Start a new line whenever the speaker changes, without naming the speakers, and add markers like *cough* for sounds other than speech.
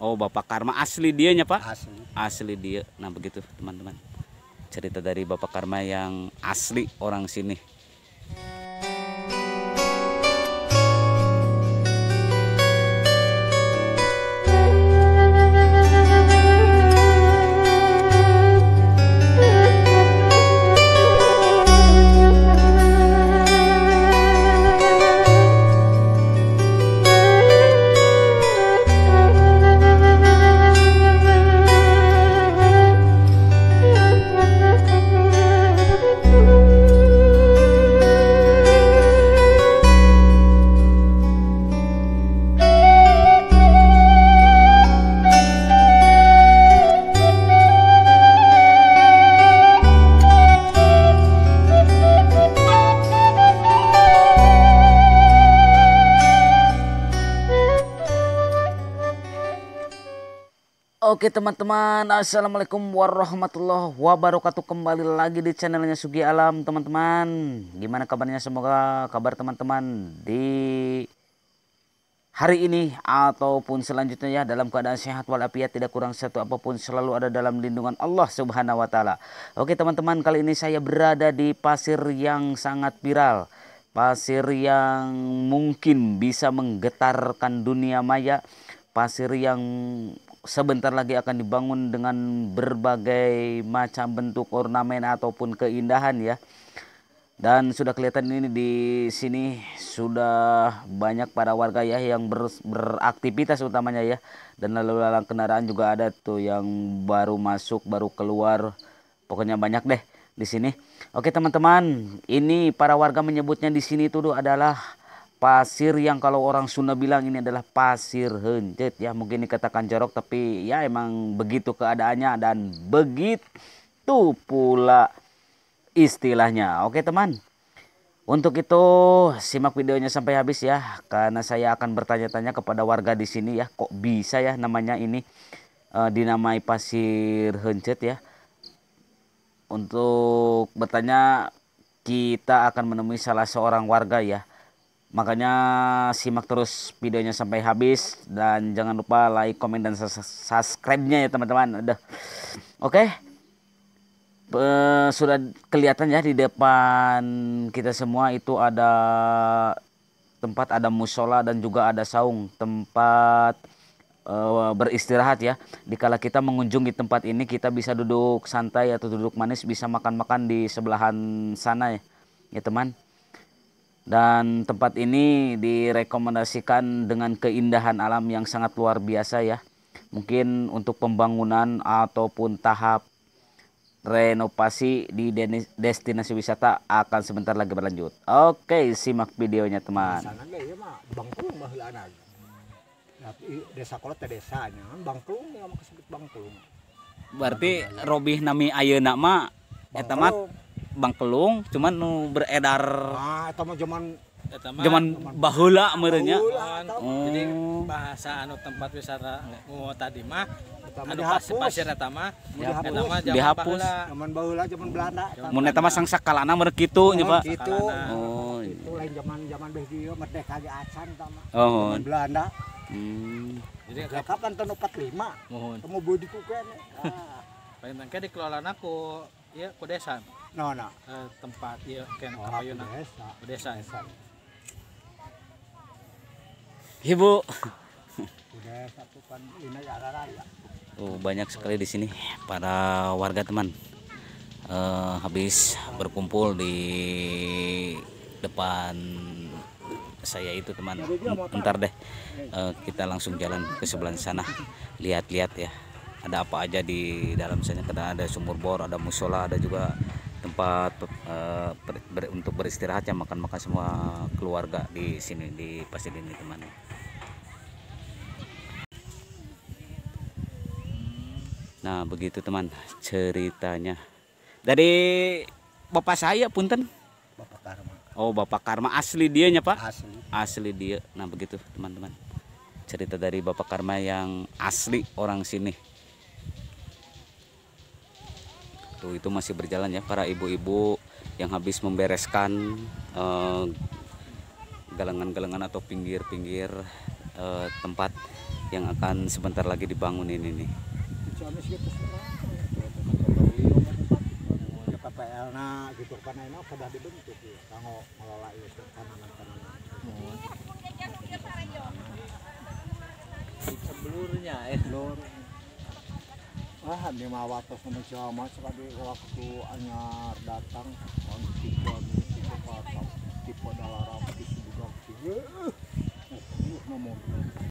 Oh Bapak Karma asli dianya Pak? Asli. Asli dia. Nah begitu teman-teman. Cerita dari Bapak Karma yang asli orang sini. Oke teman-teman Assalamualaikum warahmatullahi wabarakatuh Kembali lagi di channelnya Sugi Alam teman-teman Gimana kabarnya semoga kabar teman-teman Di hari ini ataupun selanjutnya ya Dalam keadaan sehat walafiat tidak kurang satu apapun Selalu ada dalam lindungan Allah subhanahu wa ta'ala Oke teman-teman kali ini saya berada di pasir yang sangat viral Pasir yang mungkin bisa menggetarkan dunia maya Pasir yang sebentar lagi akan dibangun dengan berbagai macam bentuk ornamen ataupun keindahan ya. Dan sudah kelihatan ini di sini sudah banyak para warga ya yang ber, beraktivitas utamanya ya. Dan lalu lalang kendaraan juga ada tuh yang baru masuk, baru keluar. Pokoknya banyak deh di sini. Oke teman-teman, ini para warga menyebutnya di sini tuh adalah pasir yang kalau orang Sunda bilang ini adalah pasir hencet ya mungkin dikatakan jorok tapi ya emang begitu keadaannya dan begitu pula istilahnya oke teman untuk itu simak videonya sampai habis ya karena saya akan bertanya-tanya kepada warga di sini ya kok bisa ya namanya ini uh, dinamai pasir hencet ya untuk bertanya kita akan menemui salah seorang warga ya Makanya simak terus videonya sampai habis dan jangan lupa like, komen dan subscribe-nya ya teman-teman. Udah. Oke. Okay. sudah kelihatan ya di depan kita semua itu ada tempat ada musola dan juga ada saung, tempat uh, beristirahat ya. di kala kita mengunjungi tempat ini kita bisa duduk santai atau duduk manis, bisa makan-makan di sebelahan sana ya. Ya teman. Dan tempat ini direkomendasikan dengan keindahan alam yang sangat luar biasa ya. Mungkin untuk pembangunan ataupun tahap renovasi di destinasi wisata akan sebentar lagi berlanjut. Oke, simak videonya teman. Iya, desa desanya, ya Berarti Robih nami ayeuna mah eta mah Bangkelung cuman nu beredar ah zaman zaman bahula merenya oh. bahasa anu tempat wisata mau tadi mah anu pasir pasir eta mah dihapus zaman bahula zaman Belanda mun eta mah sang sakalana mere kitu nya Pak kitu oh iya. itu lain zaman-zaman beh dieu merdeka ge acan eta mah oh Belanda hmm. jadi kapan tahun 45 mohon temu budi ku kene ah *laughs* pengen dikelola aku ya kudesan no no eh, tempat iya, oh, nah. ya iya, kan oh, kamayuna kudesa kudesa kudesan. ibu kudesa ini ya Oh, banyak sekali di sini para warga teman uh, habis berkumpul di depan saya itu teman bentar deh uh, kita langsung jalan ke sebelah sana lihat-lihat ya ada apa aja di dalam misalnya kadang ada sumur bor ada musola ada juga tempat uh, ber, ber, untuk beristirahat makan-makan semua keluarga di sini di pasir ini teman nah begitu teman ceritanya dari bapak saya punten bapak karma oh bapak karma asli dianya pak asli asli dia nah begitu teman-teman cerita dari bapak karma yang asli orang sini Tuh gitu. itu masih berjalan ya para ibu-ibu yang habis membereskan galangan-galangan eh, atau pinggir-pinggir eh, tempat yang akan sebentar lagi dibangun ini. Ya, PPL-na gitu karena ini sudah dibentuk ya, kanggo ngelola itu tanaman-tanaman. Oh. Sebelurnya eh, Sebelurnya ah di mawatos naman siya mas waktu anyar datang on tipe tipe patap tipe dalarap tipe budak tipe uh, uh, eh, eh, nomor